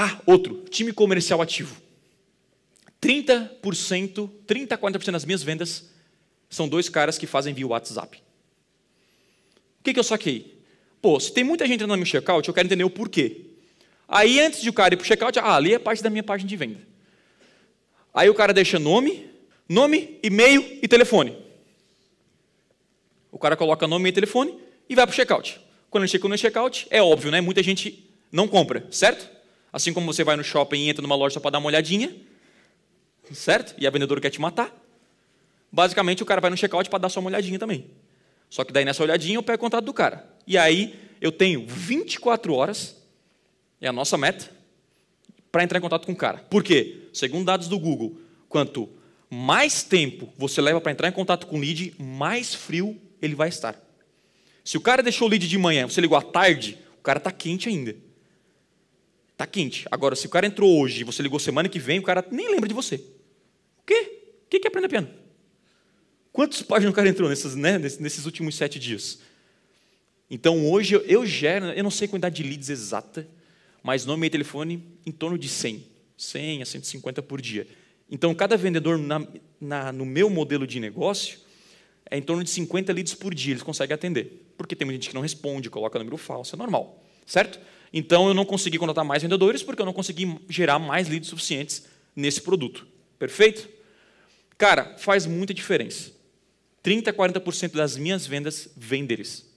Ah, outro, time comercial ativo. 30%, 30 40% das minhas vendas são dois caras que fazem via WhatsApp. O que, que eu saquei? Pô, se tem muita gente entrando no meu checkout, eu quero entender o porquê. Aí, antes de o cara ir para o checkout, ah, ali é parte da minha página de venda. Aí o cara deixa nome, nome, e-mail e telefone. O cara coloca nome e telefone e vai para o checkout. Quando ele chega no checkout, é óbvio, né? Muita gente não compra, certo? Assim como você vai no shopping e entra numa loja só para dar uma olhadinha, certo? E a vendedora quer te matar. Basicamente, o cara vai no checkout para dar só uma olhadinha também. Só que daí nessa olhadinha eu pego o contato do cara. E aí eu tenho 24 horas, é a nossa meta, para entrar em contato com o cara. Por quê? Segundo dados do Google, quanto mais tempo você leva para entrar em contato com o lead, mais frio ele vai estar. Se o cara deixou o lead de manhã, você ligou à tarde, o cara está quente ainda. Tá quente. Agora, se o cara entrou hoje e você ligou semana que vem, o cara nem lembra de você. O quê? O que é aprender piano? Quantos páginas o cara entrou nesses, né, nesses últimos sete dias? Então, hoje eu gero, eu não sei a quantidade de leads exata, mas no meu telefone em torno de 100. 100 a 150 por dia. Então, cada vendedor na, na, no meu modelo de negócio é em torno de 50 leads por dia, eles conseguem atender. Porque tem muita gente que não responde, coloca número falso, é normal. Certo? Então eu não consegui contratar mais vendedores porque eu não consegui gerar mais leads suficientes nesse produto. Perfeito? Cara, faz muita diferença. 30 a 40% das minhas vendas vêm deles.